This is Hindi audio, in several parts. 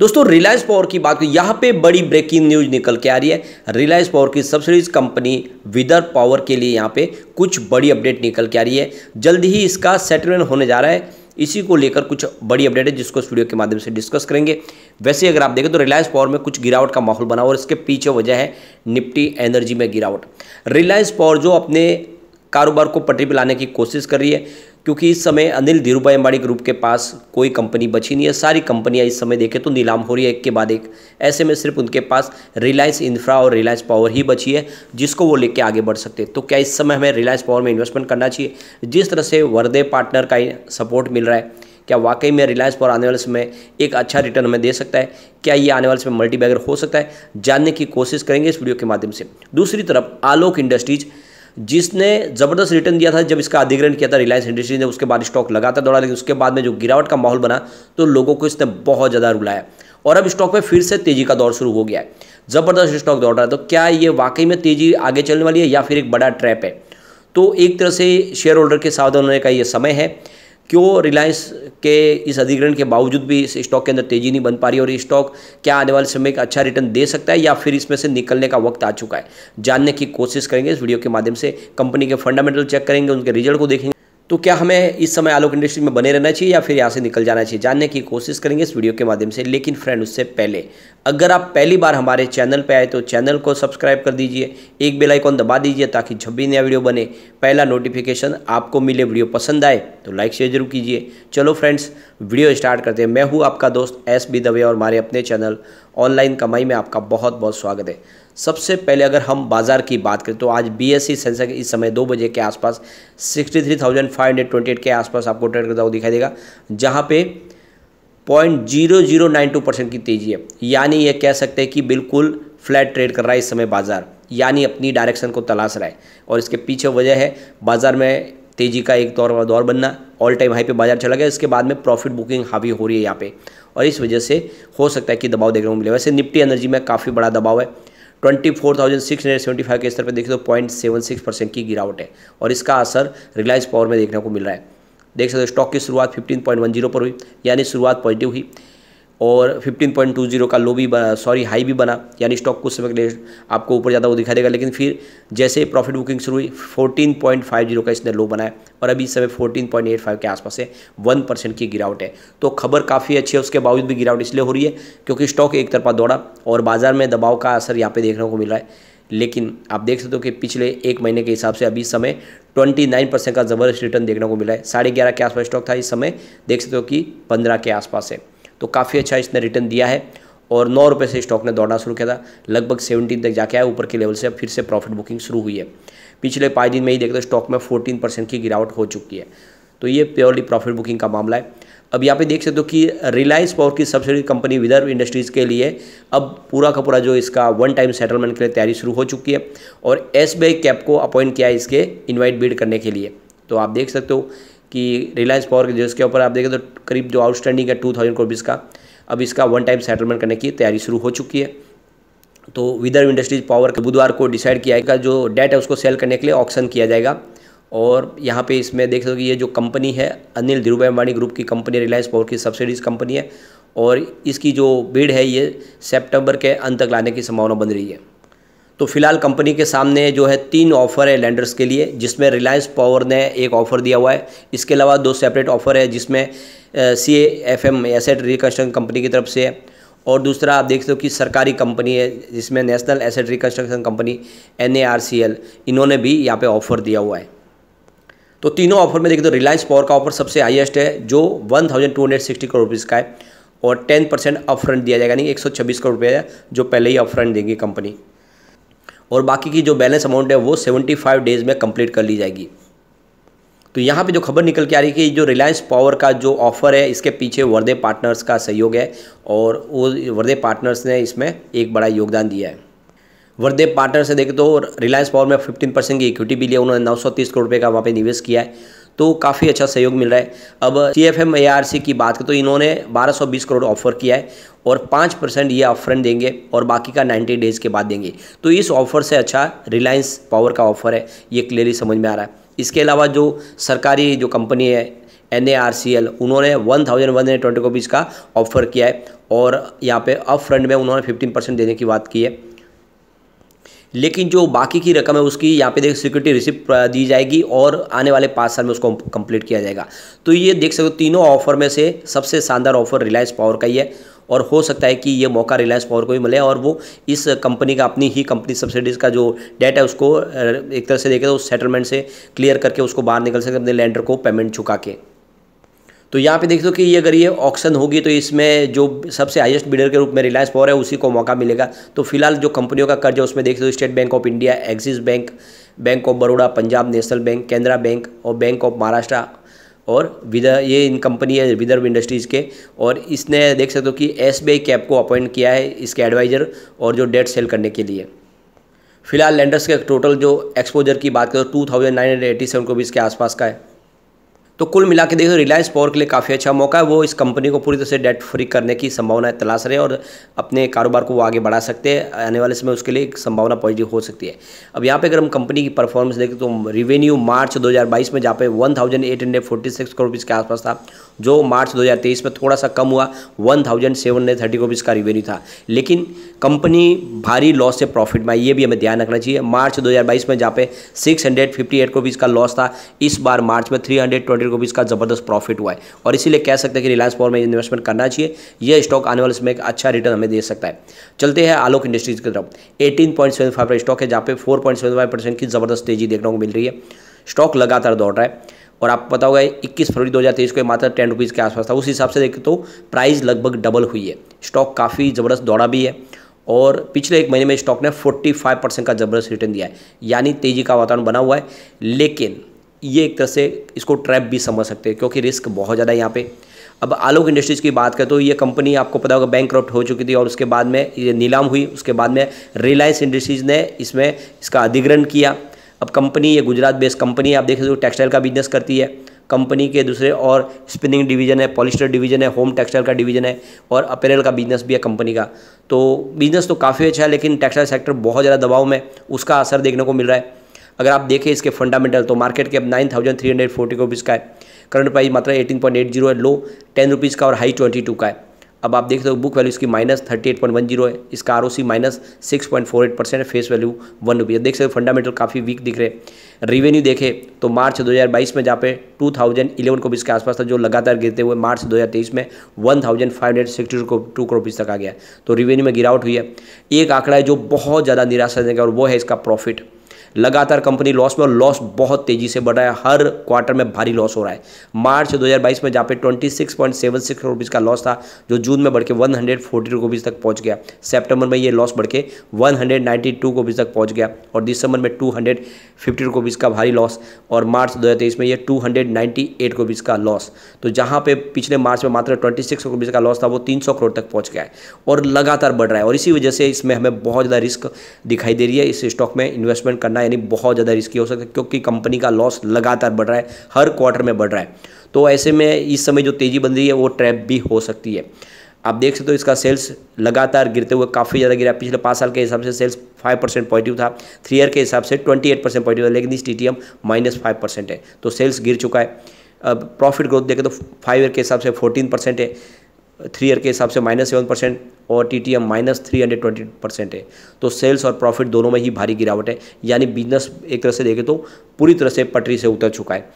दोस्तों रिलायंस पावर की बात यहाँ पे बड़ी ब्रेकिंग न्यूज निकल के आ रही है रिलायंस पावर की सब्सिडीज कंपनी विदर पावर के लिए यहाँ पे कुछ बड़ी अपडेट निकल के आ रही है जल्द ही इसका सेटलमेंट होने जा रहा है इसी को लेकर कुछ बड़ी अपडेट है जिसको इस वीडियो के माध्यम से डिस्कस करेंगे वैसे अगर आप देखें तो रिलायंस पावर में कुछ गिरावट का माहौल बना और इसके पीछे वजह है निपटी एनर्जी में गिरावट रिलायंस पावर जो अपने कारोबार को पटरी पर लाने की कोशिश कर रही है क्योंकि इस समय अनिल धीरूभाई अंबाड़ी ग्रुप के पास कोई कंपनी बची नहीं है सारी कंपनियां इस समय देखें तो नीलाम हो रही है एक के बाद एक ऐसे में सिर्फ उनके पास रिलायंस इंफ्रा और रिलायंस पावर ही बची है जिसको वो लेके आगे बढ़ सकते तो क्या इस समय हमें रिलायंस पावर में इन्वेस्टमेंट करना चाहिए जिस तरह से वर्दे पार्टनर का सपोर्ट मिल रहा है क्या वाकई में रिलायंस पावर आने वाले समय एक अच्छा रिटर्न हमें दे सकता है क्या ये आने वाले समय मल्टीबैगर हो सकता है जानने की कोशिश करेंगे इस वीडियो के माध्यम से दूसरी तरफ आलोक इंडस्ट्रीज़ जिसने ज़बरदस्त रिटर्न दिया था जब इसका अधिग्रहण किया था रिलायंस इंडस्ट्रीज ने उसके बाद स्टॉक लगातार दौड़ा लेकिन उसके बाद में जो गिरावट का माहौल बना तो लोगों को इसने बहुत ज़्यादा रुलाया और अब स्टॉक में फिर से तेजी का दौर शुरू हो गया है ज़बरदस्त स्टॉक दौड़ रहा है तो क्या ये वाकई में तेज़ी आगे चलने वाली है या फिर एक बड़ा ट्रैप है तो एक तरह से शेयर होल्डर के साथ उन्होंने कहा यह समय है क्यों रिलायंस के इस अधिग्रहण के बावजूद भी इस स्टॉक के अंदर तेजी नहीं बन पा रही और स्टॉक क्या आने वाले समय का अच्छा रिटर्न दे सकता है या फिर इसमें से निकलने का वक्त आ चुका है जानने की कोशिश करेंगे इस वीडियो के माध्यम से कंपनी के फंडामेंटल चेक करेंगे उनके रिजल्ट को देखेंगे तो क्या हमें इस समय आलोक इंडस्ट्री में बने रहना चाहिए या फिर यहाँ से निकल जाना चाहिए जानने की कोशिश करेंगे इस वीडियो के माध्यम से लेकिन फ्रेंड उससे पहले अगर आप पहली बार हमारे चैनल पर आए तो चैनल को सब्सक्राइब कर दीजिए एक बेल आइकॉन दबा दीजिए ताकि जब भी नया वीडियो बने पहला नोटिफिकेशन आपको मिले वीडियो पसंद आए तो लाइक शेयर जरूर कीजिए चलो फ्रेंड्स वीडियो स्टार्ट करते हैं मैं हूँ आपका दोस्त एस बी दवे और हमारे अपने चैनल ऑनलाइन कमाई में आपका बहुत बहुत स्वागत है सबसे पहले अगर हम बाजार की बात करें तो आज बी एस सी सेंसेक्स इस समय दो बजे के आसपास sixty three thousand five hundred twenty eight के आसपास आपको ट्रेड करता हुआ दिखाई देगा जहाँ पे point zero zero nine two percent की तेजी है यानी ये कह सकते हैं कि बिल्कुल फ्लैट ट्रेड कर रहा है इस समय बाज़ार यानी अपनी डायरेक्शन को तलाश रहा है और इसके पीछे वजह है बाज़ार में तेजी का एक दौर दौर बनना ऑल टाइम हाई पे बाजार चला गया इसके बाद में प्रॉफिट बुकिंग हावी हो रही है यहाँ पे और इस वजह से हो सकता है कि दबाव देखने को मिले वैसे निफ्टी एनर्जी में काफ़ी बड़ा दबाव है twenty four thousand six hundred seventy five के स्तर पर देखिए तो पॉइंट सेवन सिक्स परसेंट की गिरावट है और इसका असर रिलायंस पावर में देखने को मिल रहा है देख सकते हो स्टॉक की शुरुआत फिफ्टीन पॉइंट वन जीरो पर हुई यानी शुरुआत पॉजिटिव हुई और 15.20 का लो भी सॉरी हाई भी बना यानी स्टॉक कुछ समय के लिए आपको ऊपर ज़्यादा वो दिखाई देगा लेकिन फिर जैसे प्रॉफिट बुकिंग शुरू हुई 14.50 का इसने लो बनाया और अभी इस समय 14.85 के आसपास है वन परसेंट की गिरावट है तो खबर काफ़ी अच्छी है उसके बावजूद भी गिरावट इसलिए हो रही है क्योंकि स्टॉक एक तरफा दौड़ा और बाजार में दबाव का असर यहाँ पर देखने को मिल रहा है लेकिन आप देख सकते हो कि पिछले एक महीने के हिसाब से अभी इस समय 29 परसेंट का ज़बरदस्त रिटर्न देखने को मिला है साढ़े ग्यारह के आसपास स्टॉक था इस समय देख सकते हो कि पंद्रह के आसपास है तो काफ़ी अच्छा इसने रिटर्न दिया है और नौ रुपये से स्टॉक ने दौड़ना शुरू किया था लगभग सेवनटीन तक जाके आया ऊपर के लेवल से अब फिर से प्रॉफिट बुकिंग शुरू हुई है पिछले पाँच दिन में ही देखते स्टॉक में फोर्टीन परसेंट की गिरावट हो चुकी है तो ये प्योरली प्रॉफिट बुकिंग का मामला है अब यहाँ पे देख सकते हो कि रिलायंस पावर की सब्सिडी कंपनी विदर्भ इंडस्ट्रीज़ के लिए अब पूरा का पूरा जो इसका वन टाइम सेटलमेंट के लिए तैयारी शुरू हो चुकी है और एस बी कैप को अपॉइंट किया है इसके इन्वाइट बिड करने के लिए तो आप देख सकते हो कि रिलायंस पावर के जिसके ऊपर आप देखें तो करीब जो आउटस्टैंडिंग है टू थाउजेंड करोड़ का अब इसका वन टाइम सेटलमेंट करने की तैयारी शुरू हो चुकी है तो विदर्व इंडस्ट्रीज पावर के बुधवार को डिसाइड किया जाएगा जो डेट है उसको सेल करने के लिए ऑक्शन किया जाएगा और यहाँ पे इसमें देख सकते हो कि ये जो कंपनी है अनिल धीरूभाई अंबानी ग्रुप की कंपनी रिलायंस पावर की सब्सिडीज कंपनी है और इसकी जो भीड़ है ये सेप्टेम्बर के अंत तक लाने की संभावना बन रही है तो फिलहाल कंपनी के सामने जो है तीन ऑफर है लैंडर्स के लिए जिसमें रिलायंस पावर ने एक ऑफर दिया हुआ है इसके अलावा दो सेपरेट ऑफर है जिसमें C F M asset reconstruction company की तरफ से है और दूसरा आप देख सकते हो कि सरकारी कंपनी है जिसमें national asset reconstruction company N इन्होंने भी यहाँ पर ऑफर दिया हुआ है तो तीनों ऑफर में देखिए तो रिलायंस पावर का ऑफर सबसे हाईएस्ट है जो 1260 करोड़ रुपीज़ का है और 10 परसेंट अप दिया जाएगा यानी 126 करोड़ रुपया जो पहले ही अप देंगी कंपनी और बाकी की जो बैलेंस अमाउंट है वो सेवेंटी फाइव डेज़ में कंप्लीट कर ली जाएगी तो यहाँ पे जो खबर निकल के आ रही है कि जो रिलायंस पावर का जो ऑफ़र है इसके पीछे वर्दे पार्टनर्स का सहयोग है और वो वर्दे पार्टनर्स ने इसमें एक बड़ा योगदान दिया है वर्दे पार्टनर से देखें तो रिलायंस पावर में फिफ्टीन परसेंट की इक्विटी भी लिया उन्होंने नौ करोड़ रुपये का वहाँ पर निवेश किया है तो काफ़ी अच्छा सहयोग मिल रहा है अब सी एफ एम की बात करें तो इन्होंने 1220 करोड़ ऑफर किया है और पाँच परसेंट ये ऑफरन देंगे और बाकी का नाइन्टी डेज़ के बाद देंगे तो इस ऑफ़र से अच्छा रिलायंस पावर का ऑफ़र है ये क्लियरली समझ में आ रहा है इसके अलावा जो सरकारी जो कंपनी है एन उन्होंने one thousand one hundred twenty rupees का ऑफ़र किया है और यहाँ पे अप फ्रंट में उन्होंने फिफ्टीन परसेंट देने की बात की है लेकिन जो बाकी की रकम है उसकी यहाँ पे देख सिक्योरिटी रिसिप्ट दी जाएगी और आने वाले पाँच साल में उसको कंप्लीट किया जाएगा तो ये देख सकते हो तीनों ऑफर में से सबसे शानदार ऑफर रिलायंस पावर का ही है और हो सकता है कि ये मौका रिलायंस पावर को भी मिले और वो इस कंपनी का अपनी ही कंपनी सब्सिडीज़ का जो डेट है उसको एक तरह से देखें तो उस सेटलमेंट से क्लियर करके उसको बाहर निकल सके अपने लैंडर को पेमेंट चुका के तो यहाँ पे देख दो कि ये अगर ये ऑक्शन होगी तो इसमें जो सबसे हाईएस्ट बिडर के रूप में रिलायंस पावर है उसी को मौका मिलेगा तो फिलहाल जो कंपनियों का कर्ज है उसमें देख दो State Bank of India Axis Bank Bank of Baroda Punjab National Bank Canara Bank और बैंक ऑफ महाराष्ट्र और विदर ये इन कंपनी है विदर्भ इंडस्ट्रीज़ के और इसने देख सकते हो कि एस बी कैप को अपॉइंट किया है इसके एडवाइज़र और जो डेट सेल करने के लिए फिलहाल लैंडर्स के टोटल जो एक्सपोजर की बात करें तो two thousand nine hundred eighty seven को भी इसके आसपास का है तो कुल मिला के देखो रिलायंस पावर के लिए काफ़ी अच्छा मौका है वो इस कंपनी को पूरी तरह से डेट फ्री करने की संभावना तलाश रहे हैं और अपने कारोबार को वो आगे बढ़ा सकते हैं आने वाले समय उसके लिए एक संभावना पॉजिटिव हो सकती है अब यहाँ पे अगर हम कंपनी की परफॉर्मेंस देखें तो रिवेन्यू मार्च 2022 में जहाँ पे 1846 करोड़ के आसपास था जो मार्च दो में थोड़ा सा कम हुआ वन करोड़ का रिवेन्यू था लेकिन कंपनी भारी लॉस से प्रॉफिट में ये भी हमें ध्यान रखना चाहिए मार्च दो में जहाँ पे सिक्स करोड़ का लॉस था इस बार मार्च में थ्री को भी इसका ज़बरदस्त प्रॉफिट हुआ है और इसीलिए कह सकते हैं कि रिलायंस पावर में इन्वेस्टमेंट करना चाहिए यह स्टॉक आने वाले समय एक अच्छा रिटर्न हमें दे सकता है चलते हैं आलोक इंडस्ट्रीज की तरफ eighteen point seven five stock है जहाँ पे four point seven five percent की ज़बरदस्त तेजी देखने को मिल रही है स्टॉक लगातार दौड़ रहा है और आपको पता होगा 21 फरवरी 2023 को मात्र टेन रुपीज़ के आसपास था उस हिसाब से देखें तो प्राइस लगभग डबल हुई है स्टॉक काफ़ी ज़बरदस्त दौड़ा भी है और पिछले एक महीने में स्टॉक ने 45 परसेंट का ज़बरदस्त रिटर्न दिया है यानी तेज़ी का वातावरण बना हुआ है लेकिन ये एक तरह से इसको ट्रैप भी समझ सकते हैं क्योंकि रिस्क बहुत ज़्यादा है यहाँ पे अब आलोक इंडस्ट्रीज़ की बात करें तो ये कंपनी आपको पता होगा बैंक हो चुकी थी और उसके बाद में ये नीलाम हुई उसके बाद में रिलायंस इंडस्ट्रीज़ ने इसमें इसका अधिग्रहण किया अब कंपनी ये गुजरात बेस्ड कंपनी आप देख सकते हो टेक्सटाइल का बिजनेस करती है कंपनी के दूसरे और स्पिनिंग डिवीजन है पॉलिस्टर डिवीजन है होम टेक्सटाइल का डिवीजन है और अपेरल का बिजनेस भी है कंपनी का तो बिजनेस तो काफ़ी अच्छा है लेकिन टेक्सटाइल सेक्टर बहुत ज़्यादा दबाव में उसका असर देखने को मिल रहा है अगर आप देखें इसके फंडामेंटल तो मार्केट के अब nine thousand three hundred forty rupees का है करंट प्राइस मात्रा एटीन पॉइंट एट जीरो है लो टेन रुपीज़ का और हाई ट्वेंटी टू का है अब आप देख सकते हो बुक वैल्यू इसकी minus thirty eight point one zero है इसका R O C minus six point four eight percent है फेस वैल्यू वन रुपीज़ देख सकते हो फंडामेंटल काफ़ी वीक दिख रहे हैं रिवेन्यू देखे तो मार्च दो हज़ार बाईस में जहाँ पे टू थाउजेंड इलेवन रुपीज़ के आसपास था जो लगातार गिरते हुए मार्च दो हज़ार तेईस में one thousand five hundred sixty two crore rupees तक आ गया तो रिवेन्यू में गिरावट हुई है एक आंकड़ा है जो बहुत ज़्यादा निराशाजनक है और वो है इसका प्रॉफिट लगातार कंपनी लॉस में और लॉस बहुत तेजी से बढ़ रहा है हर क्वार्टर में भारी लॉस हो रहा है मार्च 2022 में जहाँ पे 26.76 सिक्स रुपीज़ का लॉस था जो जून में बढ़ के वन हंड्रेड तक पहुँच गया सेप्टेम्बर में ये लॉस बढ़ के वन हंड्रेड तक पहुँच गया और दिसंबर में टू हंड्रेड का भारी लॉस और मार्च दो में ये टू हंड्रेड का लॉस तो जहाँ पे पिछले मार्च में मात्र ट्वेंटी सिक्स का लॉस था वो तीन सौ करोड़ तक पहुँच गया है और लगातार बढ़ रहा है और इसी वजह से इसमें हमें बहुत ज़्यादा रिस्क दिखाई दे रही है इस स्टॉक में इन्वेस्टमेंट करना करना यानी बहुत ज़्यादा रिस्की हो सकता है क्योंकि कंपनी का लॉस लगातार बढ़ रहा है हर क्वार्टर में बढ़ रहा है तो ऐसे में इस समय जो तेज़ी बन रही है वो ट्रैप भी हो सकती है आप देख सकते हो इसका सेल्स लगातार गिरते हुए काफ़ी ज़्यादा गिरा पिछले पाँच साल के हिसाब से सेल्स फाइव परसेंट पॉजिटिव था थ्री ईयर के हिसाब से ट्वेंटी एट परसेंट पॉजिटिव था लेकिन इस T T M minus five percent है तो सेल्स गिर चुका है अब प्रॉफिट ग्रोथ देखें तो फाइव ईयर के हिसाब से फोर्टीन परसेंट है थ्री ईयर के हिसाब से माइनस सेवन परसेंट और T T M minus three hundred twenty percent है तो सेल्स और प्रॉफिट दोनों में ही भारी गिरावट है यानी बिजनेस एक तरह से देखें तो पूरी तरह से पटरी से उतर चुका है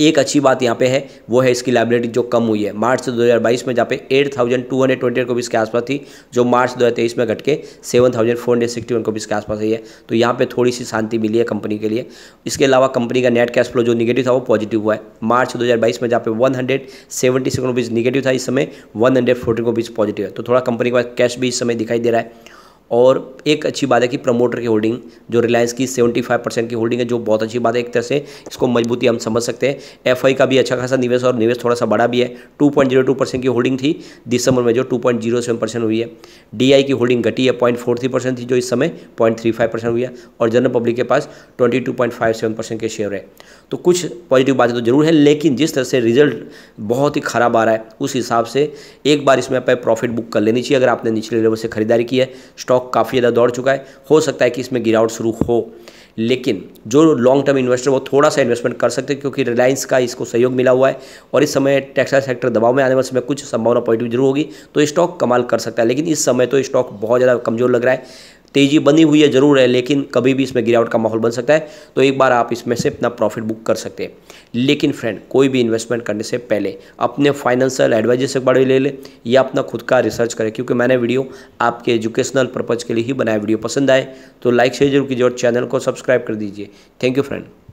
एक अच्छी बात यहाँ पे है वो है इसकी लाइबिलिटी जो कम हुई है मार्च से 2022 में जहाँ पे eight thousand two hundred twenty को कॉपीज़ के आसपास थी जो मार्च तेईस में घट के seven thousand four hundred sixty को कॉपीज़ के आसपास रही है तो यहाँ पे थोड़ी सी शांति मिली है कंपनी के लिए इसके अलावा कंपनी का नेट कैश फ्लो जो निगेटिव था वो पॉजिटिव हुआ है मार्च बाईस में जहाँ पे one hundred seventy six rupees negative था इस समय one hundred forty rupees positive है तो थोड़ा कंपनी के पास कैश भी इस समय दिखाई दे रहा है और एक अच्छी बात है कि प्रमोटर की होल्डिंग जो रिलायंस की 75 परसेंट की होल्डिंग है जो बहुत अच्छी बात है एक तरह से इसको मजबूती हम समझ सकते हैं एफ का भी अच्छा खासा निवेश और निवेश थोड़ा सा बड़ा भी है 2.02 परसेंट की होल्डिंग थी दिसंबर में जो 2.07 परसेंट हुई है डी की होल्डिंग घटी है पॉइंट परसेंट थी जो इस समय पॉइंट परसेंट हुई है और जनरल पब्लिक के पास ट्वेंटी परसेंट के शेयर है तो कुछ पॉजिटिव बातें तो जरूर है लेकिन जिस तरह से रिजल्ट बहुत ही खराब आ रहा है उस हिसाब से एक बार इसमें प्रॉफिट बुक कर लेनी चाहिए अगर आपने निचले लेवल से खरीदारी की है स्टॉक स्टॉक काफ़ी ज़्यादा दौड़ चुका है हो सकता है कि इसमें गिरावट शुरू हो लेकिन जो लॉन्ग टर्म इन्वेस्टर वो थोड़ा सा इन्वेस्टमेंट कर सकते हैं क्योंकि रिलायंस का इसको सहयोग मिला हुआ है और इस समय टेक्सटाइल सेक्टर दबाव में आने वाले समय कुछ संभावना पॉजिटिव जरूर होगी तो स्टॉक कमाल कर सकता है लेकिन इस समय तो स्टॉक बहुत ज़्यादा कमज़ोर लग रहा है तेज़ी बनी हुई है ज़रूर है लेकिन कभी भी इसमें गिरावट का माहौल बन सकता है तो एक बार आप इसमें से अपना प्रॉफिट बुक कर सकते हैं लेकिन फ्रेंड कोई भी इन्वेस्टमेंट करने से पहले अपने फाइनेंशियल एडवाइजर से बड़े ले लें या अपना खुद का रिसर्च करें क्योंकि मैंने वीडियो आपके एजुकेशनल पर्पज़ के लिए ही बनाया वीडियो पसंद आए तो लाइक शेयर जरूर कीजिए और चैनल को सब्सक्राइब कर दीजिए थैंक यू फ्रेंड